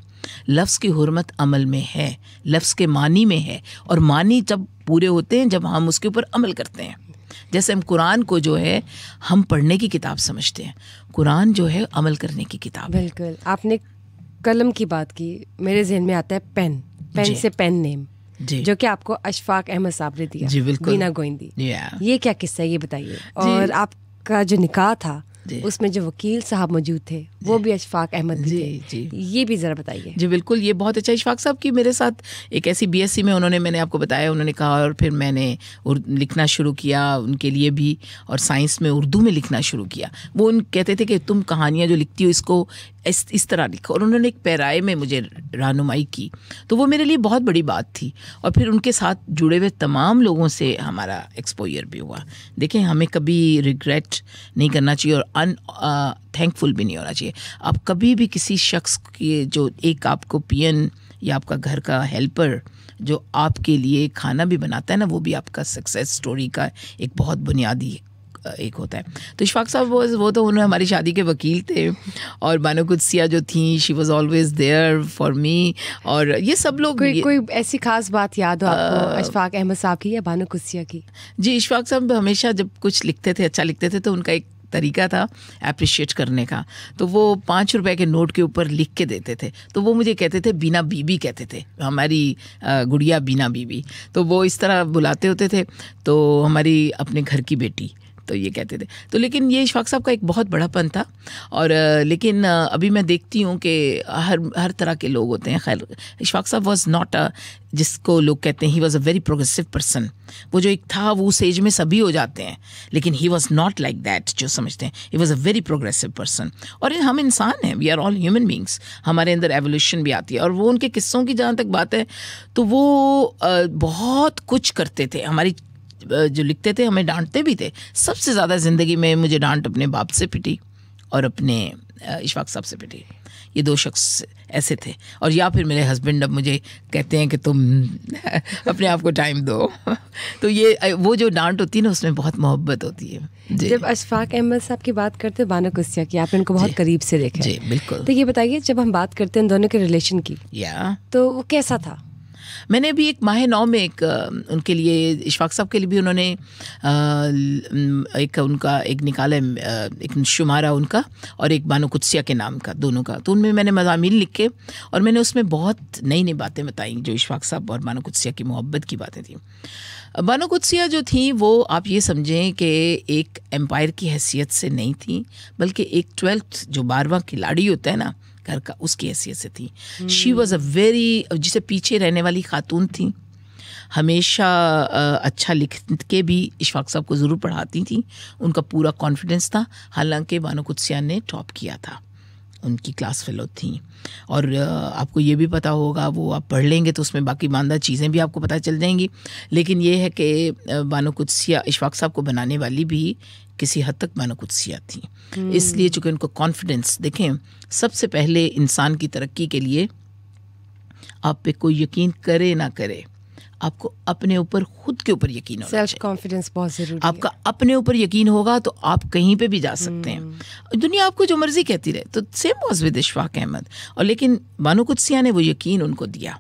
Speaker 2: लफ्ज़ की हरमत अमल में है लफ्ज़ के मानी में है और मानी जब पूरे होते हैं जब हम उसके ऊपर अमल करते हैं जैसे हम कुरान को जो है हम पढ़ने की किताब समझते हैं कुरान जो है अमल करने की किताब
Speaker 1: बिल्कुल आपने कलम की बात की मेरे जहन में आता है पेन पेन से पेन नेम जो कि आपको अशफाक अहमद साहब ने दिया जी बिल्कुल बीना गोइंदी ये क्या किस्सा है ये बताइए और आपका जो निकाह था उसमें जो वकील साहब मौजूद थे वो भी अशफाक अहमद जी जी ये भी ज़रा बताइए
Speaker 2: जी बिल्कुल ये बहुत अच्छा अशफाक साहब की मेरे साथ एक ऐसी बीएससी में उन्होंने मैंने आपको बताया उन्होंने कहा और फिर मैंने लिखना शुरू किया उनके लिए भी और साइंस में उर्दू में लिखना शुरू किया वो उन कहते थे कि तुम कहानियाँ जो लिखती हो इसको इस इस तरह लिखा और उन्होंने एक पैराए में मुझे रहनुमाई की तो वो मेरे लिए बहुत बड़ी बात थी और फिर उनके साथ जुड़े हुए तमाम लोगों से हमारा एक्सपोयर भी हुआ देखें हमें कभी रिग्रेट नहीं करना चाहिए और अन थैंकफुल भी नहीं होना चाहिए आप कभी भी किसी शख्स के जो एक आपको पियन या आपका घर का हेल्पर जो आपके लिए खाना भी बनाता है ना वो भी आपका सक्सेस स्टोरी का एक बहुत बुनियादी एक होता है तो इशफाक साहब वो वो तो उन्होंने हमारी शादी के वकील थे और बानो कुदसिया जो थी she was always there for me और ये सब लोग कोई, कोई ऐसी
Speaker 1: खास बात याद हो इशफाक अहमद साहब की या बानो कुदसिया की
Speaker 2: जी इशफाक साहब हमेशा जब कुछ लिखते थे अच्छा लिखते थे तो उनका एक तरीका था अप्रिशिएट करने का तो वो पाँच रुपए के नोट के ऊपर लिख के देते थे तो वो मुझे कहते थे बीना बीबी कहते थे हमारी गुड़िया बीना बीबी तो वो इस तरह बुलाते होते थे तो हमारी अपने घर की बेटी तो ये कहते थे तो लेकिन ये इशफाक साहब का एक बहुत बड़ापन था और लेकिन अभी मैं देखती हूँ कि हर हर तरह के लोग होते हैं खैर इशफाक साहब वॉज नॉट अ जिसको लोग कहते हैं he was a very progressive person वो जो एक था वो उस एज में सभी हो जाते हैं लेकिन he was not like that जो समझते हैं he was a very progressive person और हम इंसान हैं we are all human beings हमारे अंदर एवोल्यूशन भी आती है और वो उनके किस्सों की जहाँ तक बात है तो वो बहुत कुछ करते थे हमारी जो लिखते थे हमें डांटते भी थे सबसे ज़्यादा ज़िंदगी में मुझे डांट अपने बाप से पिटी और अपने इशफाक साहब से पिटी ये दो शख्स ऐसे थे और या फिर मेरे हस्बैंड अब मुझे कहते हैं कि तुम अपने आप को टाइम दो तो ये वो जो डांट होती है ना उसमें बहुत मोहब्बत होती है जब अशफाक अहमद
Speaker 1: साहब की बात करते हैं बानो कुस्या की आपने उनको बहुत करीब से देखा जी बिल्कुल तो ये बताइए जब हम बात करते हैं दोनों के रिलेशन की या तो वो कैसा था
Speaker 2: मैंने भी एक माह नौ में एक उनके लिए इशफाक साहब के लिए भी उन्होंने एक उनका एक निकाला एक शुमारा उनका और एक बानो कुत्सिया के नाम का दोनों का तो उनमें मैंने मजामी लिखे और मैंने उसमें बहुत नई नई बातें बताई जो इशफाक साहब और बानो कुत्सिया की मोहब्बत की बातें थी बानो कुत्सिया जो थी वो आप ये समझें कि एक एम्पायर की हैसियत से नहीं थी बल्कि एक ट्वेल्थ जो बारवा खिलाड़ी होता है ना घर का उसकी हैसियत से थी शी वॉज अ वेरी जिसे पीछे रहने वाली खातून थी हमेशा अच्छा लिख के भी इशफाक साहब को ज़रूर पढ़ाती थी उनका पूरा कॉन्फिडेंस था हालांकि बानो कुत्सिया ने टॉप किया था उनकी क्लास फेलो थी और आपको ये भी पता होगा वो आप पढ़ लेंगे तो उसमें बाकी मानदा चीज़ें भी आपको पता चल जाएंगी लेकिन ये है कि बानो कुत्सिया इशफाक साहब को बनाने वाली भी किसी हद तक कुछ सिया थी हम्म। इसलिए चूंकि उनको कॉन्फिडेंस देखें सबसे पहले इंसान की तरक्की के लिए आप पे कोई यकीन करे ना करे आपको अपने ऊपर खुद के ऊपर यकीन होगा
Speaker 1: सेल्फ कॉन्फिडेंस बहुत जरूरी आपका
Speaker 2: है। अपने ऊपर यकीन होगा तो आप कहीं पे भी जा सकते हैं हम्म। दुनिया आपको जो मर्जी कहती रहे तो same was with Ishfaq Ahmed और लेकिन बानो कुत्सिया ने वो यकीन उनको दिया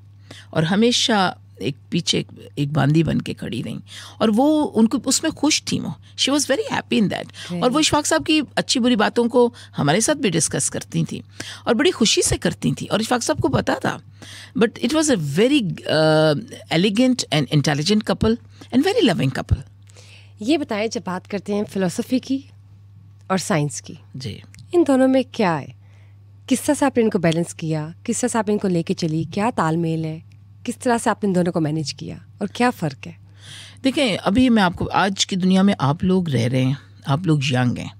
Speaker 2: और हमेशा एक पीछे एक, एक बांदी बन के खड़ी रहीं और वो उनको उसमें खुश थी वो she was very happy in that और वो इशफाक साहब की अच्छी बुरी बातों को हमारे साथ भी डिस्कस करती थी और बड़ी खुशी से करती थी और इशफाक साहब को पता था but it was a very elegant and intelligent couple and very loving couple
Speaker 1: ये बताएं जब बात करते हैं फिलोसफी की और साइंस की जी इन दोनों में क्या है किस तरह से आपने इनको बैलेंस किया किस तरह से आप इनको लेके चली क्या तालमेल है किस तरह से आपने दोनों
Speaker 2: को मैनेज किया और क्या फ़र्क है देखें अभी मैं आपको आज की दुनिया में आप लोग रह रहे हैं आप लोग यंग हैं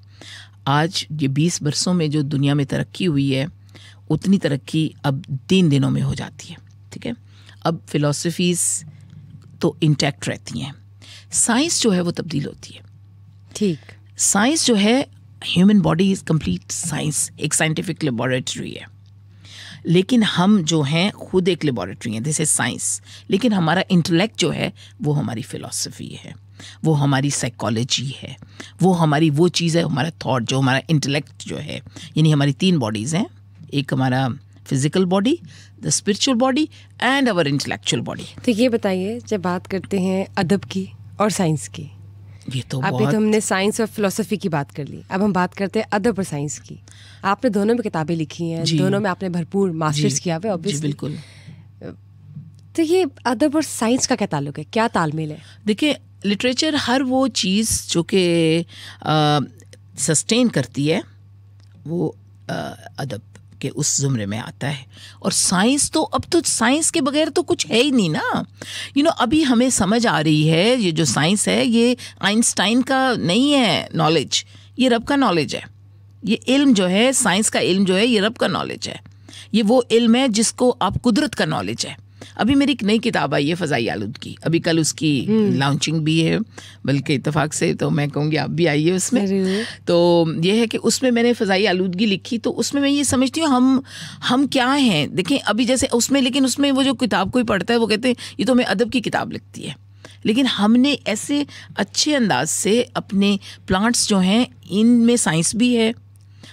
Speaker 2: आज ये बीस बरसों में जो दुनिया में तरक्की हुई है उतनी तरक्की अब तीन दिनों में हो जाती है ठीक है अब फिलोसफीज़ तो इंटैक्ट रहती हैं साइंस जो है वो तब्दील होती है ठीक साइंस जो है human body is complete science एक साइंटिफिक लेबॉरेटरी है लेकिन हम जो हैं खुद एक लेबॉरेटरी हैं दिस इज़ साइंस लेकिन हमारा इंटेलेक्ट जो है वो हमारी फ़िलोसफी है वो हमारी साइकोलॉजी है वो हमारी वो चीज़ है हमारा थॉट जो हमारा इंटेलेक्ट जो है यानी हमारी तीन बॉडीज़ हैं एक हमारा physical body the spiritual body and our intellectual body
Speaker 1: तो ये बताइए जब बात करते हैं अदब की और साइंस की
Speaker 2: ये तो अभी तो हमने
Speaker 1: साइंस और फिलोसफी की बात कर ली अब हम बात करते हैं अदब और साइंस की आपने दोनों में किताबें लिखी हैं दोनों में आपने भरपूर मास्टर्स किया हुआ है बिल्कुल तो ये अदब और साइंस का क्या ताल्लुक है क्या तालमेल है
Speaker 2: देखिए लिटरेचर हर वो चीज़ जो कि सस्टेन करती है वो अदब के उस ज़ुमरे में आता है और साइंस तो अब तो साइंस के बगैर तो कुछ है ही नहीं ना यू you नो know, अभी हमें समझ आ रही है ये जो साइंस है ये आइंस्टाइन का नहीं है नॉलेज ये रब का नॉलेज है ये इल्म जो है साइंस का इल्म जो है ये रब का नॉलेज है ये वो इल्म है जिसको आप कुदरत का नॉलेज है अभी मेरी एक नई किताब आई है फ़जाई की अभी कल उसकी लॉन्चिंग हम्म। भी है बल्कि इतफाक़ से तो मैं कहूँगी आप भी आइए उसमें तो ये है कि उसमें मैंने फ़जाई आलूदगी लिखी तो उसमें मैं ये समझती हूँ हम हम क्या हैं देखें अभी जैसे उसमें लेकिन उसमें वो जो किताब कोई पढ़ता है वो कहते हैं ये तो हमें अदब की किताब लिखती है लेकिन हमने ऐसे अच्छे अंदाज से अपने प्लांट्स जो हैं इनमें साइंस भी है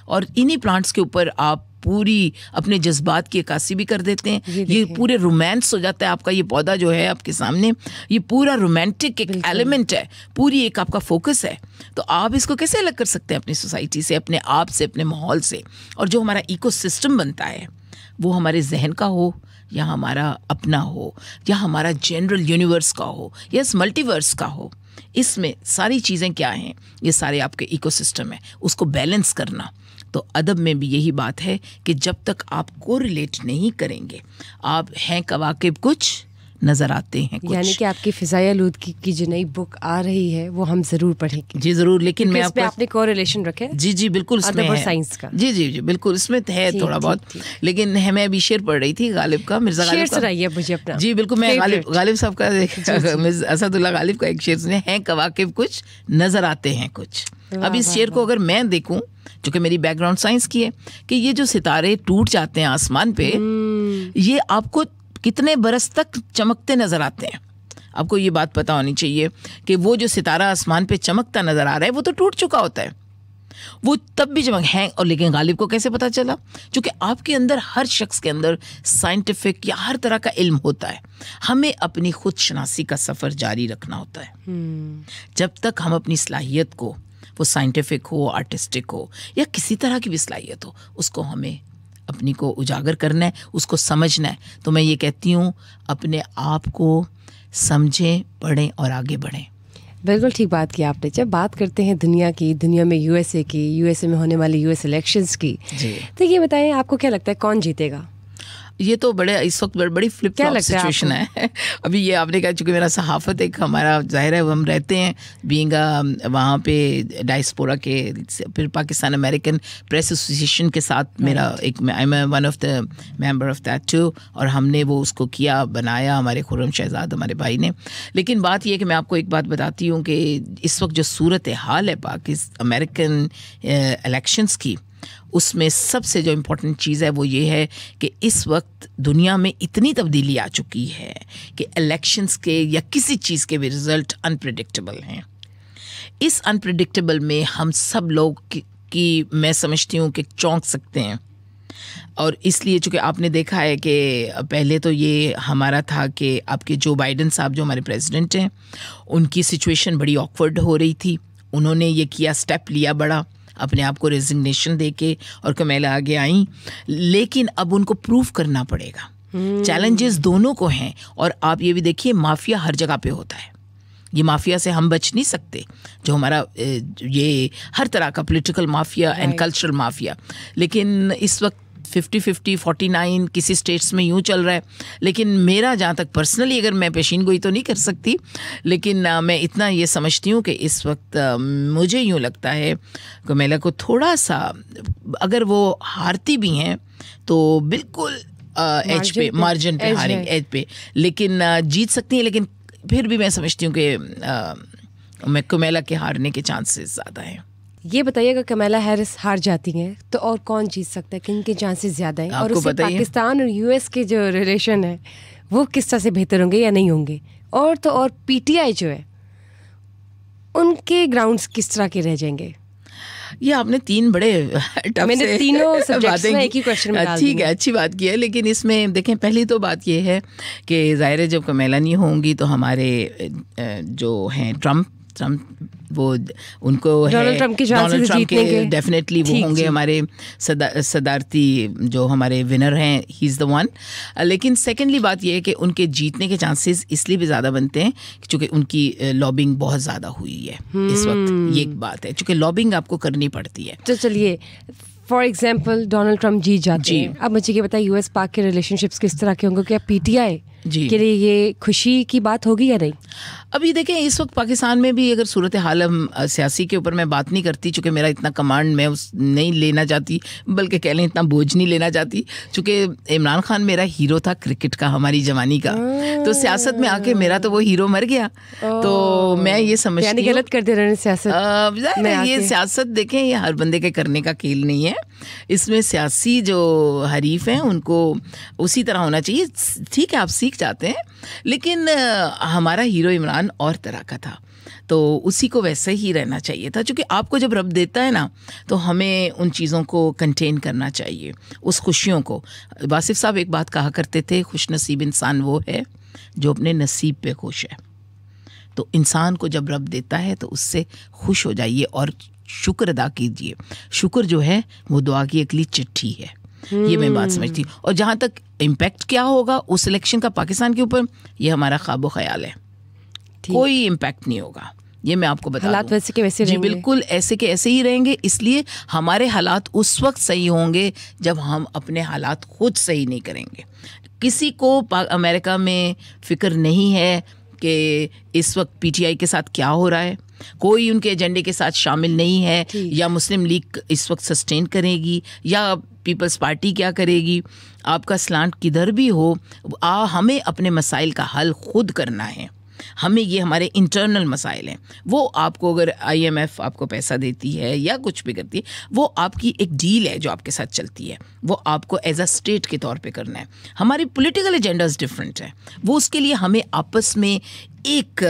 Speaker 2: और इन्हीं प्लांट्स के ऊपर आप पूरी अपने जज्बात की अक्सी भी कर देते हैं ये, ये पूरे रोमांस हो जाता है आपका ये पौधा जो है आपके सामने ये पूरा रोमांटिक एक एलिमेंट है पूरी एक आपका फोकस है तो आप इसको कैसे अलग कर सकते हैं अपनी सोसाइटी से अपने आप से अपने माहौल से और जो हमारा इको बनता है वो हमारे जहन का हो या हमारा अपना हो या हमारा जनरल यूनिवर्स का हो या इस मल्टीवर्स का हो इसमें सारी चीज़ें क्या हैं ये सारे आपके इकोसिस्टम है उसको बैलेंस करना तो अदब में भी यही बात है कि जब तक आप को रिलेट नहीं करेंगे आप हैं कवाकिब कुछ नज़र आते हैं कुछ यानी
Speaker 1: कि आपकी फ़िज़ाई आलूदगी की जो नई बुक आ रही है वो हम ज़रूर पढ़ेंगे जी ज़रूर
Speaker 2: लेकिन मैं आपको आपने कोरिलेशन रखे जी जी बिल्कुल इसमें साइंस का जी जी जी बिल्कुल इसमें है थोड़ा बहुत लेकिन मैं अभी शेर पढ़ रही थी गालिब का मिर्ज़ा गालिब सुनाइए मुझे अपना जी बिल्कुल मैं गालिब गालिब साहब का असदुल्ला गालिब का एक शेर सुने हैं कवाकिब कुछ नज़र आते हैं कुछ अब इस शेर को अगर मैं देखूं चूँकि मेरी बैकग्राउंड साइंस की है कि ये जो सितारे टूट जाते हैं आसमान पे हम्म। ये आपको कितने बरस तक चमकते नज़र आते हैं आपको ये बात पता होनी चाहिए कि वो जो सितारा आसमान पे चमकता नज़र आ रहा है वो तो टूट चुका होता है वो तब भी चमक है और लेकिन गालिब को कैसे पता चला क्योंकि आपके अंदर हर शख्स के अंदर साइंटिफिक या हर तरह का इल्म होता है हमें अपनी खुद शनासी का सफ़र जारी रखना होता है हम्म। जब तक हम अपनी सलाहियत को वो साइंटिफिक हो आर्टिस्टिक हो या किसी तरह की भी सलाहियत हो उसको हमें अपनी को उजागर करना है उसको समझना है तो मैं ये कहती हूँ अपने आप को समझें पढ़ें और आगे बढ़ें बिल्कुल ठीक बात की आपने जब बात करते
Speaker 1: हैं दुनिया की दुनिया में यूएसए की यूएसए में होने वाली यूएस इलेक्शंस की तो ये बताएं आपको क्या लगता है कौन जीतेगा
Speaker 2: ये तो बड़े इस वक्त बड़ी फ्लिप क्या सिचुएशन है अभी ये आपने कहा चूँकि मेरा सहाफत एक हमारा जाहिर है हम रहते हैं बींगा वहाँ पे डाइसपोरा के फिर पाकिस्तान अमेरिकन प्रेस एसोसिएशन के साथ मेरा एक I am one of the member of that too और हमने वो उसको किया बनाया हमारे खुरम शहजाद हमारे भाई ने लेकिन बात यह कि मैं आपको एक बात बताती हूँ कि इस वक्त जो सूरत हाल है पाकिस्तान अमेरिकन इलेक्शंस की उसमें सबसे जो इम्पोर्टेंट चीज़ है वो ये है कि इस वक्त दुनिया में इतनी तब्दीली आ चुकी है कि इलेक्शंस के या किसी चीज़ के भी रिज़ल्ट अनप्रडिक्टेबल हैं इस अनप्रडिक्टेबल में हम सब लोग की, की मैं समझती हूँ कि चौंक सकते हैं और इसलिए चूँकि आपने देखा है कि पहले तो ये हमारा था कि आपके जो बाइडन साहब जो हमारे प्रेसिडेंट हैं उनकी सिचुएशन बड़ी ऑकवर्ड हो रही थी उन्होंने ये किया स्टेप लिया बड़ा अपने आप को रेजिग्नेशन दे के और कमेला आगे आई लेकिन अब उनको प्रूव करना पड़ेगा चैलेंजेस हम्म। hmm. दोनों को हैं और आप ये भी देखिए माफिया हर जगह पे होता है ये माफिया से हम बच नहीं सकते जो हमारा ये हर तरह का political mafia and cultural mafia लेकिन इस वक्त फिफ्टी फिफ्टी फोर्टी नाइन किसी स्टेट्स में यूँ चल रहा है लेकिन मेरा जहाँ तक पर्सनली अगर मैं पेशीन गोई तो नहीं कर सकती लेकिन आ, मैं इतना ये समझती हूँ कि इस वक्त आ, मुझे यूँ लगता है मेला को थोड़ा सा अगर वो हारती भी हैं तो बिल्कुल एज पे मार्जिन पे हारे एज पे लेकिन आ, जीत सकती हैं लेकिन फिर भी मैं समझती हूँ कि कुमेला के हारने के चांसेस ज़्यादा हैं
Speaker 1: ये बताइएगा कमला हैरिस हार जाती हैं तो और कौन जीत सकता है किन के चांसेस ज़्यादा हैं और पाकिस्तान और यूएस के जो रिलेशन है वो किस तरह से बेहतर होंगे या नहीं होंगे और तो और पीटीआई जो है उनके ग्राउंड्स किस तरह के
Speaker 2: रह जाएंगे ये आपने तीन बड़े मैंने तीनों बातें एक ही क्वेश्चन में ठीक है अच्छी बात की है लेकिन इसमें देखें पहली तो बात ये है कि ज़ाहिर जब कमेला नहीं होंगी तो हमारे जो हैं ट्रम्प ट्रम्प वो उनको डोनाल्ड ट्रम्प की डोनाल्ड ट्रम्प के डेफिनेटली वो होंगे हमारे सदारती जो हमारे विनर हैं ही इज़ द वन लेकिन सेकेंडली बात यह है कि उनके जीतने के चांसेस इसलिए भी ज़्यादा बनते हैं क्योंकि उनकी लॉबिंग बहुत ज़्यादा हुई है इस वक्त हम्म। ये एक बात है चूँकि लॉबिंग आपको करनी पड़ती है
Speaker 1: तो चलिए फॉर एग्जाम्पल डोनाल्ड ट्रम्प जीत जाते जी हैं। अब मुझे ये बताइए यूएस पाक के रिलेशनशिप्स किस तरह के होंगे क्या पीटीआई जी के लिए ये खुशी
Speaker 2: की बात होगी या नहीं अभी देखें इस वक्त पाकिस्तान में भी अगर सूरत हाल हम सियासी के ऊपर मैं बात नहीं करती चूँकि मेरा इतना कमांड मैं उस नहीं लेना चाहती बल्कि कह लें इतना बोझ नहीं लेना चाहती चूँकि इमरान खान मेरा हीरो था क्रिकेट का हमारी जवानी का तो सियासत में आके मेरा तो वो हीरो मर गया तो मैं ये समझती गलत कर दे रहे सियासत ये सियासत देखें ये हर बंदे के करने का खेल नहीं है इसमें सियासी जो हरीफ हैं उनको उसी तरह होना चाहिए ठीक है आप सीख जाते हैं लेकिन हमारा हीरो इमरान ध्यान और तरह का था तो उसी को वैसे ही रहना चाहिए था क्योंकि आपको जब रब देता है ना तो हमें उन चीज़ों को कंटेन करना चाहिए उस खुशियों को वासिफ साहब एक बात कहा करते थे खुश नसीब इंसान वो है जो अपने नसीब पे खुश है तो इंसान को जब रब देता है तो उससे खुश हो जाइए और शुक्र अदा कीजिए शुक्र जो है वो दुआ की अगली चिट्ठी है ये मैं बात समझती हूँ और जहाँ तक इम्पैक्ट क्या होगा उस इलेक्शन का पाकिस्तान के ऊपर ये हमारा ख्वाब ख्याल है कोई इम्पैक्ट नहीं होगा ये मैं आपको बता हालात वैसे के वैसे जी बिल्कुल ऐसे के ऐसे ही रहेंगे इसलिए हमारे हालात उस वक्त सही होंगे जब हम अपने हालात खुद सही नहीं करेंगे किसी को अमेरिका में फिक्र नहीं है कि इस वक्त पीटीआई के साथ क्या हो रहा है कोई उनके एजेंडे के साथ शामिल नहीं है या मुस्लिम लीग इस वक्त सस्टेन करेगी या पीपल्स पार्टी क्या करेगी आपका स्लांट किधर भी हो आ हमें अपने मसाइल का हल खुद करना है हमें ये हमारे इंटरनल मसाइल हैं वो आपको अगर आईएमएफ आपको पैसा देती है या कुछ भी करती है वो आपकी एक डील है जो आपके साथ चलती है वो आपको एज अ स्टेट के तौर पर करना है हमारी पोलिटिकल एजेंडाज डिफरेंट है वो उसके लिए हमें आपस में एक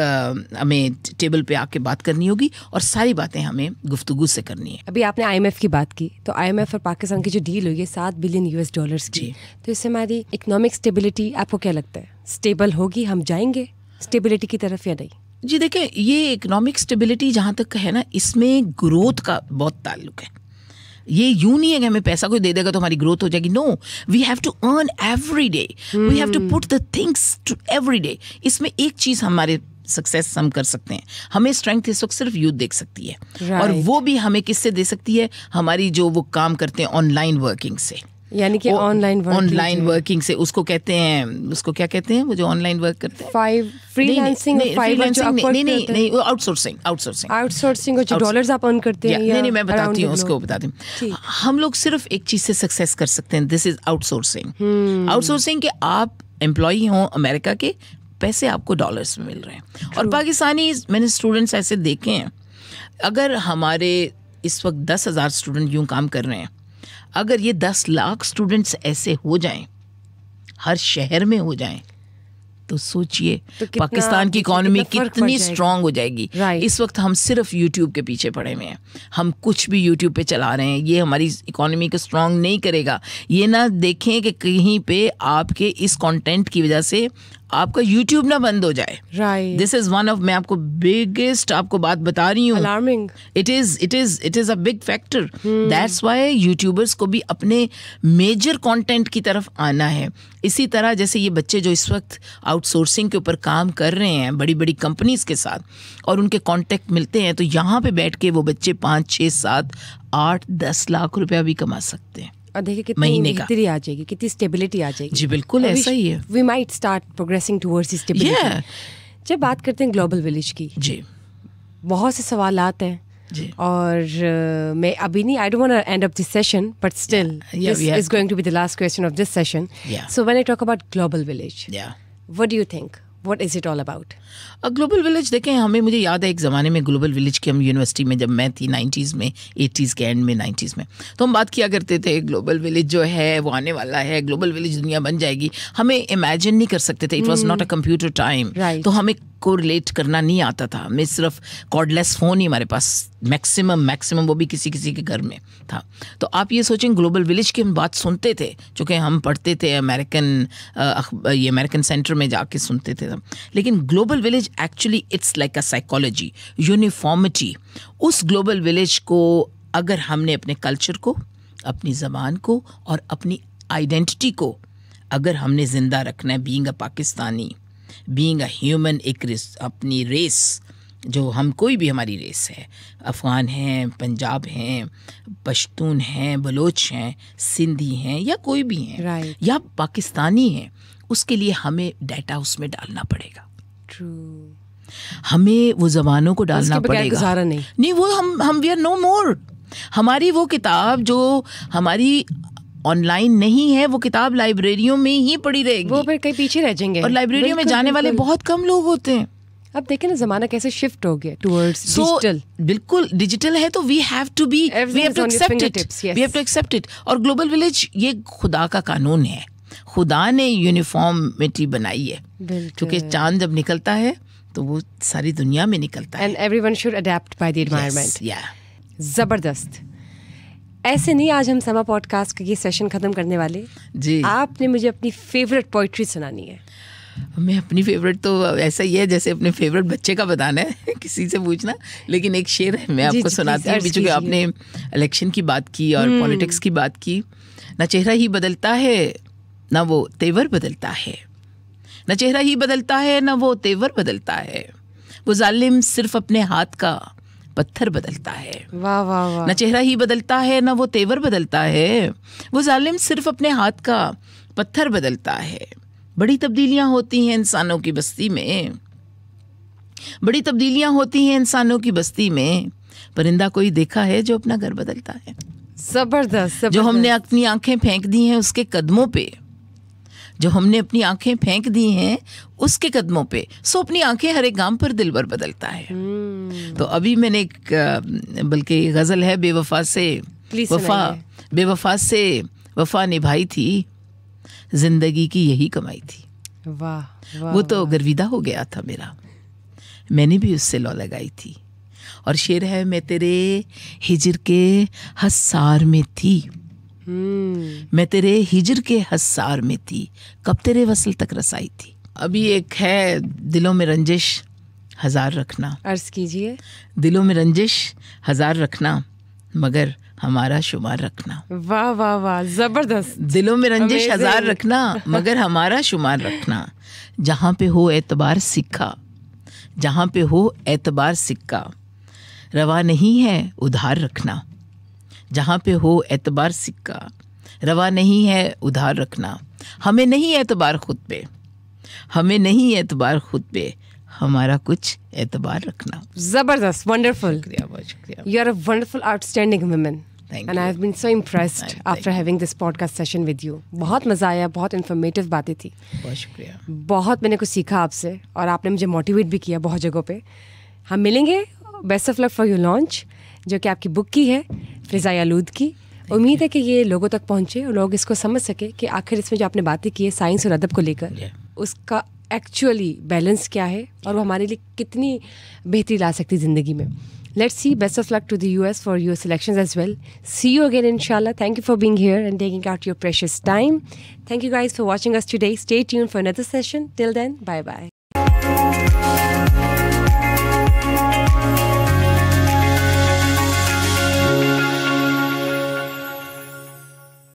Speaker 2: हमें टेबल पे आके बात करनी होगी और सारी बातें हमें गुफ्तगु से करनी है
Speaker 1: अभी आपने आईएमएफ की बात की तो आईएमएफ और पाकिस्तान की जो डील हुई है सात बिलियन यूएस डॉलर्स की तो इससे हमारी इकोनॉमिक स्टेबिलिटी आपको क्या लगता है स्टेबल होगी हम जाएंगे स्टेबिलिटी की तरफ या नहीं
Speaker 2: जी देखें ये इकोनॉमिक स्टेबिलिटी जहाँ तक है ना इसमें ग्रोथ का बहुत ताल्लुक है ये यूं नहीं है कि हमें पैसा कोई दे देगा तो हमारी ग्रोथ हो जाएगी no we have to earn every day we have to put the things to every day इसमें एक चीज़ हमारे सक्सेस हम कर सकते हैं हमें स्ट्रेंथ इस वक्त सिर्फ यूथ देख सकती है right. और वो भी हमें किससे दे सकती है हमारी जो वो काम करते हैं ऑनलाइन वर्किंग से यानी कि ऑनलाइन ऑनलाइन वर्किंग से उसको कहते हैं उसको क्या कहते हैं वो जो ऑनलाइन वर्क करते हैं फाइव फ्रीलांसिंग नहीं नहीं नहीं आउटसोर्सिंग आउटसोर्सिंग आउटसोर्सिंग जो डॉलर्स आप अर्न करते हैं नहीं नहीं मैं बताती हूँ उसको बताती हूँ हम लोग सिर्फ एक चीज से सक्सेस कर सकते हैं दिस इज आउटसोर्सिंग आउटसोर्सिंग के आप एम्प्लॉय हो अमेरिका के पैसे आपको डॉलर्स में मिल रहे हैं और पाकिस्तानी मैंने स्टूडेंट्स ऐसे देखे हैं अगर हमारे इस वक्त दस हज़ार स्टूडेंट यूँ काम कर रहे हैं अगर ये दस लाख स्टूडेंट्स ऐसे हो जाएं हर शहर में हो जाएं तो सोचिए तो पाकिस्तान की इकोनॉमी कितनी स्ट्रांग हो जाएगी इस वक्त हम सिर्फ यूट्यूब के पीछे पड़े हुए हैं हम कुछ भी यूट्यूब पे चला रहे हैं ये हमारी इकोनॉमी को स्ट्रांग नहीं करेगा ये ना देखें कि कहीं पे आपके इस कंटेंट की वजह से आपका यूट्यूब ना बंद हो जाए right this is one of मैं आपको बिगेस्ट आपको बात बता रही हूँ it is it is it is a big factor that's why YouTubers को भी अपने मेजर कॉन्टेंट की तरफ आना है इसी तरह जैसे ये बच्चे जो इस वक्त आउटसोर्सिंग के ऊपर काम कर रहे हैं बड़ी बड़ी कंपनीज़ के साथ और उनके कॉन्टैक्ट मिलते हैं तो यहाँ पे बैठ के वो बच्चे पाँच छः सात आठ दस लाख रुपया भी कमा सकते हैं
Speaker 1: और देखिए कितनी महीने का आ जाएगी कितनी स्टेबिलिटी आ जाएगी जी बिल्कुल ऐसा ही है we might start progressing towards
Speaker 2: stability
Speaker 1: जब बात करते हैं ग्लोबल विलेज की जी बहुत से सवाल आते हैं और uh, मैं अभी नहीं I don't want end of this session but still this is going to be the last question of this session so when I talk about global village What do you think? What is it
Speaker 2: all about global village देखें हमें मुझे याद है एक ज़माने में global village की हम यूनिवर्सिटी में जब मैं थी नाइन्टीज़ में एटीज़ के एंड में नाइन्टीज़ में तो हम बात किया करते थे ग्लोबल विलेज जो है वो आने वाला है ग्लोबल विलेज दुनिया बन जाएगी हमें इमेजिन नहीं कर सकते थे it was not a computer time तो हमें को रिलेट करना नहीं आता था हमें सिर्फ कॉर्डलेस फ़ोन ही हमारे पास मैक्सिमम मैक्सिमम वो भी किसी किसी के घर में था तो आप ये सोचें ग्लोबल विलेज की हम बात सुनते थे चूँकि हम पढ़ते थे अमेरिकन ये अमेरिकन सेंटर में जाके सुनते थे सेंट्रलिज्म लेकिन global village actually it's like a psychology uniformity उस ग्लोबल विलेज को अगर हमने अपने कल्चर को अपनी ज़बान को और अपनी आइडेंटिटी को अगर हमने ज़िंदा रखना है being a Pakistani being a human एक रेस अपनी रेस जो हम कोई भी हमारी रेस है अफ़गान हैं पंजाब हैं पश्तून हैं बलोच हैं सिंधी हैं या कोई भी हैं right. या पाकिस्तानी हैं उसके लिए हमें डाटा उसमें डालना पड़ेगा ट्रू हमें वो जबानों को डालना पड़ेगा नहीं नहीं वो हम हम वी आर नो मोर हमारी वो किताब जो हमारी ऑनलाइन नहीं है वो किताब लाइब्रेरियों में ही पड़ी रहेगी वो फिर कहीं पीछे रह जाएंगे और लाइब्रेरियों में जाने वाले बहुत कम
Speaker 1: लोग होते हैं अब देखें ना जमाना कैसे शिफ्ट हो गया टुवर्ड्स डिजिटल
Speaker 2: बिल्कुल डिजिटल है तो we have to be we have to accept it we have to accept it और ग्लोबल विलेज ये खुदा का कानून है खुदा ने यूनिफॉर्मिटी बनाई है क्योंकि चांद जब निकलता है तो वो सारी दुनिया में निकलता And है and everyone should adapt by the environment या
Speaker 1: जबरदस्त ऐसे नहीं आज हम समा पॉडकास्ट का ये सेशन खत्म करने वाले जी आपने मुझे अपनी फेवरेट पोइट्री सुनानी है
Speaker 2: मैं अपनी फेवरेट तो ऐसा ही है जैसे अपने फेवरेट बच्चे का बताना है किसी से पूछना लेकिन एक शेर है मैं आपको सुनाती हूँ चूँकि आपने इलेक्शन की बात की और पॉलिटिक्स हम्म। की बात की ना चेहरा ही बदलता है न वो तेवर बदलता है न चेहरा ही बदलता है न वो तेवर बदलता है वो जालिम सिर्फ अपने हाथ का पत्थर बदलता है
Speaker 1: वाह वाह वाह न
Speaker 2: चेहरा ही बदलता है न वो तेवर बदलता है वो जालिम सिर्फ अपने हाथ का पत्थर बदलता है बड़ी तब्दीलियां होती हैं इंसानों की बस्ती में बड़ी तब्दीलियां होती हैं इंसानों की बस्ती में परिंदा कोई देखा है जो अपना घर बदलता है जबरदस्त जो हमने अपनी आंखें फेंक दी हैं उसके कदमों पे जो हमने अपनी आंखें फेंक दी हैं उसके कदमों पे सो अपनी आंखें हर एक गांव पर दिल भर बदलता है हम्म। तो अभी मैंने एक बल्कि गज़ल है बेवफा से वफा बेवफा से वफा निभाई थी जिंदगी की यही कमाई थी
Speaker 1: वाह वा, वो
Speaker 2: तो गर्विदा हो गया था मेरा मैंने भी उससे लॉ लगाई थी और शेर है मैं तेरे हिजर के हसार में थी हम्म। मैं तेरे हिजर के हसार में थी कब तेरे वसल तक रसाई थी अभी एक है दिलों में रंजिश हजार रखना अर्ज कीजिए दिलों में रंजिश हजार रखना मगर हमारा शुमार रखना वाह वाह वाह जबरदस्त दिलों में रंजिश हजार रखना मगर हमारा शुमार रखना जहाँ पे हो एतबार सिक्का जहाँ पे हो एतबार सिक्का रवा नहीं है उधार रखना जहाँ पे हो एतबार सिक्का रवा नहीं है उधार रखना हमें नहीं एतबार खुद पे हमें नहीं एतबार खुद पे हमारा कुछ एतबार रखना जबरदस्त wonderful you are a
Speaker 1: wonderful outstanding women Thank and you. I've been so impressed Thank after you. having this podcast session with बहुत मज़ा आया बहुत इन्फॉर्मेटिव बातें थी बहुत शुक्रिया बहुत मैंने कुछ सीखा आपसे और आपने मुझे मोटिवेट भी किया बहुत जगहों पे हम मिलेंगे best of luck for you launch जो कि आपकी बुक की है फिजा आलूद की उम्मीद है कि ये लोगों तक पहुँचे और लोग इसको समझ सके कि आखिर इसमें जो आपने बातें की है साइंस और अदब को लेकर उसका एक्चुअली बैलेंस क्या है और वो हमारे लिए कितनी बेहतरी ला सकती है ज़िंदगी में let's see best of luck to the U S for your selection as well see you again इनशाला thank you for being here and taking out your precious time thank you guys for watching us today stay tune for another session till then bye bye